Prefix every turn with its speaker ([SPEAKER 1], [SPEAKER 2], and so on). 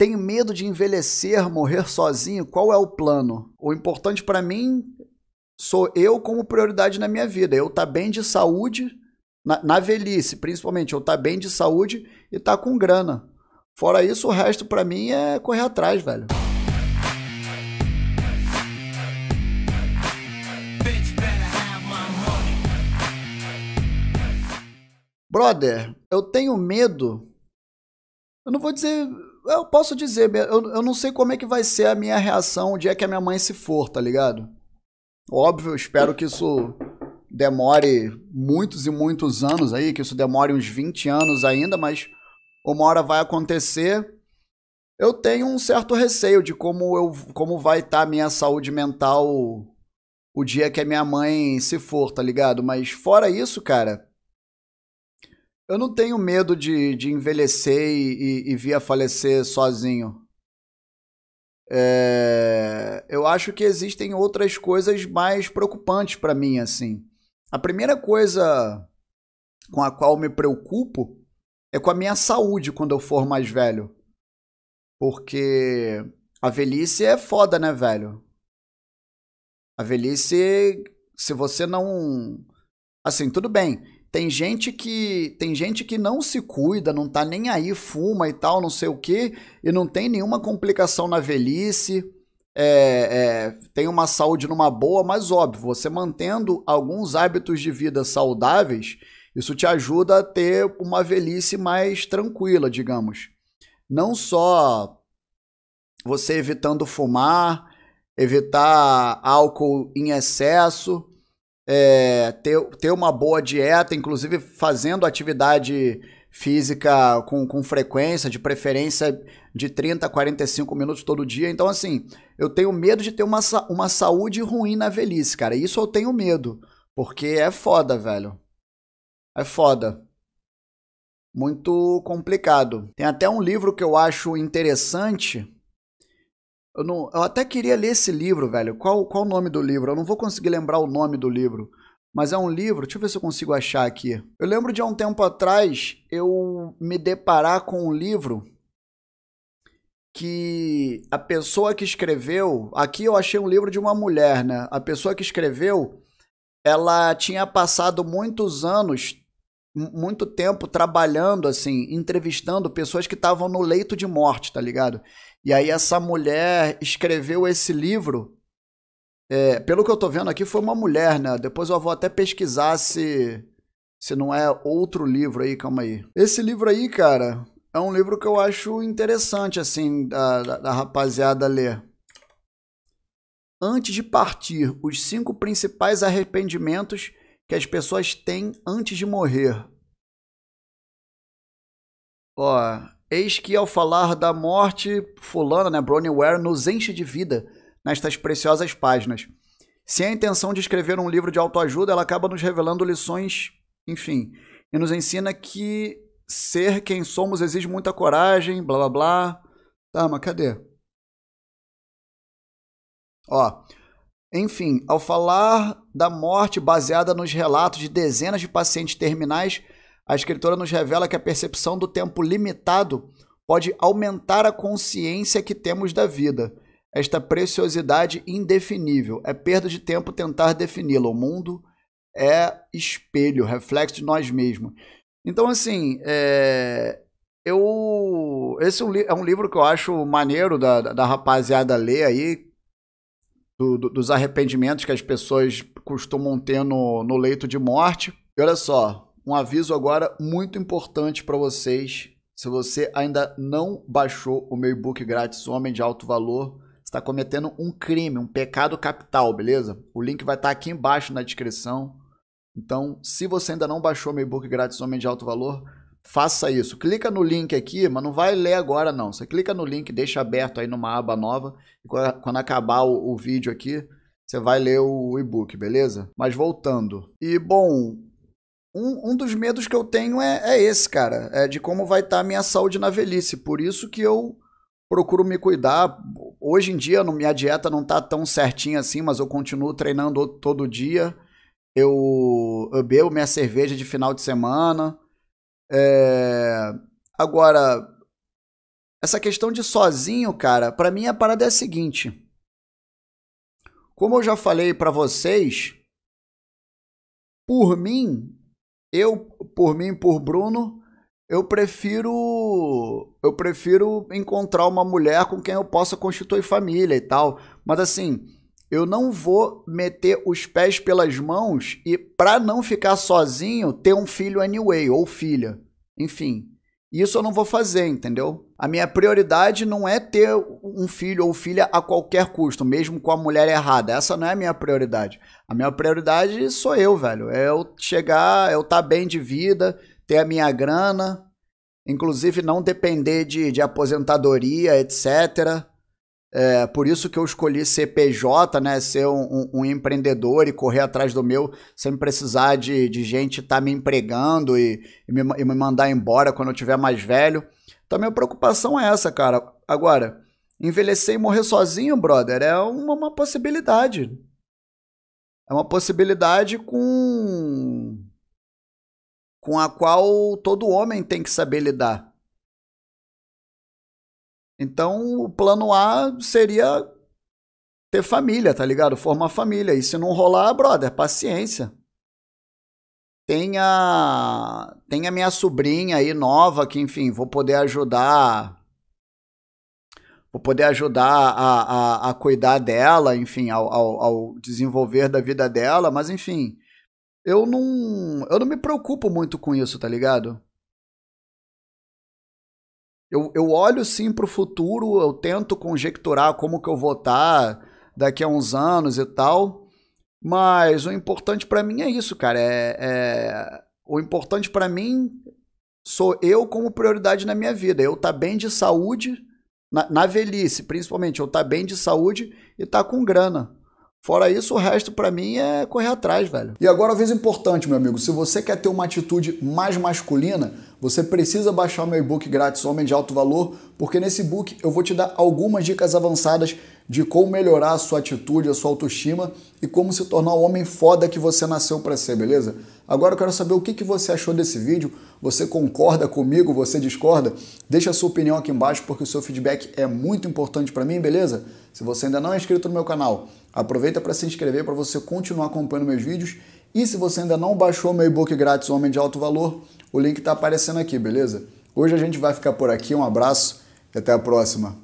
[SPEAKER 1] Tenho medo de envelhecer, morrer sozinho. Qual é o plano? O importante para mim sou eu como prioridade na minha vida. Eu tá bem de saúde na, na velhice, principalmente. Eu tá bem de saúde e tá com grana. Fora isso, o resto para mim é correr atrás, velho. Brother, eu tenho medo. Eu não vou dizer eu posso dizer, eu, eu não sei como é que vai ser a minha reação o dia é que a minha mãe se for, tá ligado? Óbvio, eu espero que isso demore muitos e muitos anos aí, que isso demore uns 20 anos ainda, mas uma hora vai acontecer. Eu tenho um certo receio de como, eu, como vai estar tá a minha saúde mental o dia que a minha mãe se for, tá ligado? Mas fora isso, cara, eu não tenho medo de, de envelhecer e, e, e vir a falecer sozinho. É, eu acho que existem outras coisas mais preocupantes para mim, assim. A primeira coisa com a qual me preocupo é com a minha saúde quando eu for mais velho. Porque a velhice é foda, né, velho? A velhice, se você não. Assim, tudo bem. Tem gente que tem gente que não se cuida, não tá nem aí, fuma e tal, não sei o quê, e não tem nenhuma complicação na velhice. É, é, tem uma saúde numa boa, mas óbvio, você mantendo alguns hábitos de vida saudáveis, isso te ajuda a ter uma velhice mais tranquila, digamos. Não só você evitando fumar, evitar álcool em excesso, é, ter, ter uma boa dieta, inclusive fazendo atividade física com, com frequência, de preferência de 30 a 45 minutos todo dia. Então, assim, eu tenho medo de ter uma, uma saúde ruim na velhice, cara. Isso eu tenho medo, porque é foda, velho. É foda. Muito complicado. Tem até um livro que eu acho interessante eu, não, eu até queria ler esse livro, velho. Qual, qual o nome do livro? Eu não vou conseguir lembrar o nome do livro. Mas é um livro, deixa eu ver se eu consigo achar aqui. Eu lembro de há um tempo atrás eu me deparar com um livro que a pessoa que escreveu. Aqui eu achei um livro de uma mulher, né? A pessoa que escreveu, ela tinha passado muitos anos muito tempo trabalhando, assim, entrevistando pessoas que estavam no leito de morte, tá ligado? E aí essa mulher escreveu esse livro. É, pelo que eu tô vendo aqui, foi uma mulher, né? Depois eu vou até pesquisar se, se não é outro livro aí, calma aí. Esse livro aí, cara, é um livro que eu acho interessante, assim, da, da, da rapaziada ler. Antes de partir, os cinco principais arrependimentos que as pessoas têm antes de morrer. Ó, eis que ao falar da morte, fulana, né, Bronnie Ware, nos enche de vida nestas preciosas páginas. Se é a intenção de escrever um livro de autoajuda, ela acaba nos revelando lições, enfim, e nos ensina que ser quem somos exige muita coragem, blá blá blá. Tá, mas cadê? Ó, enfim, ao falar da morte baseada nos relatos de dezenas de pacientes terminais, a escritora nos revela que a percepção do tempo limitado pode aumentar a consciência que temos da vida. Esta preciosidade indefinível é perda de tempo tentar defini-la. O mundo é espelho, reflexo de nós mesmos. Então, assim, é... eu esse é um é livro que eu acho maneiro da, da rapaziada ler aí do, do, dos arrependimentos que as pessoas costumam ter no, no leito de morte. E olha só, um aviso agora muito importante para vocês. Se você ainda não baixou o meu e-book grátis Homem de Alto Valor, está cometendo um crime, um pecado capital, beleza? O link vai estar tá aqui embaixo na descrição. Então, se você ainda não baixou meu e-book grátis Homem de Alto Valor, Faça isso. Clica no link aqui, mas não vai ler agora não. Você clica no link, deixa aberto aí numa aba nova. E quando acabar o, o vídeo aqui, você vai ler o, o e-book, beleza? Mas voltando. E bom, um, um dos medos que eu tenho é, é esse, cara. É de como vai estar tá a minha saúde na velhice. Por isso que eu procuro me cuidar. Hoje em dia, minha dieta não tá tão certinha assim, mas eu continuo treinando todo dia. Eu, eu bebo minha cerveja de final de semana. É... Agora, essa questão de sozinho, cara, para mim a parada é a seguinte. Como eu já falei para vocês, por mim, eu, por mim, por Bruno, eu prefiro eu prefiro encontrar uma mulher com quem eu possa constituir família e tal. Mas assim, eu não vou meter os pés pelas mãos e, para não ficar sozinho, ter um filho anyway, ou filha. Enfim, isso eu não vou fazer, entendeu? A minha prioridade não é ter um filho ou filha a qualquer custo, mesmo com a mulher errada. Essa não é a minha prioridade. A minha prioridade sou eu, velho. É eu chegar, é eu estar tá bem de vida, ter a minha grana, inclusive não depender de, de aposentadoria, etc. É, por isso que eu escolhi ser PJ, né? Ser um, um, um empreendedor e correr atrás do meu sem precisar de, de gente estar tá me empregando e, e, me, e me mandar embora quando eu tiver mais velho. Então, minha preocupação é essa, cara. Agora, envelhecer e morrer sozinho, brother, é uma, uma possibilidade. É uma possibilidade com com a qual todo homem tem que saber lidar. Então, o plano A seria ter família, tá ligado? Formar família. E se não rolar, brother, paciência. Tem a, tem a minha sobrinha aí nova, que, enfim, vou poder ajudar. Vou poder ajudar a, a, a cuidar dela, enfim, ao, ao, ao desenvolver da vida dela, mas enfim, eu não, eu não me preocupo muito com isso, tá ligado? Eu, eu olho sim para o futuro, eu tento conjecturar como que eu vou estar tá daqui a uns anos e tal. Mas o importante para mim é isso, cara. É, é... O importante para mim sou eu como prioridade na minha vida. Eu tá bem de saúde, na, na velhice, principalmente. Eu tá bem de saúde e tá com grana. Fora isso, o resto para mim é correr atrás, velho. E agora, vez importante, meu amigo, se você quer ter uma atitude mais masculina, você precisa baixar o meu e-book grátis Homem de Alto Valor, porque nesse book eu vou te dar algumas dicas avançadas de como melhorar a sua atitude, a sua autoestima e como se tornar o homem foda que você nasceu para ser, beleza? Agora eu quero saber o que, você achou desse vídeo. Você concorda comigo? Você discorda? Deixa a sua opinião aqui embaixo porque o seu feedback é muito importante para mim, beleza? Se você ainda não é inscrito no meu canal, aproveita para se inscrever para você continuar acompanhando meus vídeos. E se você ainda não baixou meu e-book grátis Homem de Alto Valor, o link está aparecendo aqui, beleza? Hoje a gente vai ficar por aqui. Um abraço e até a próxima.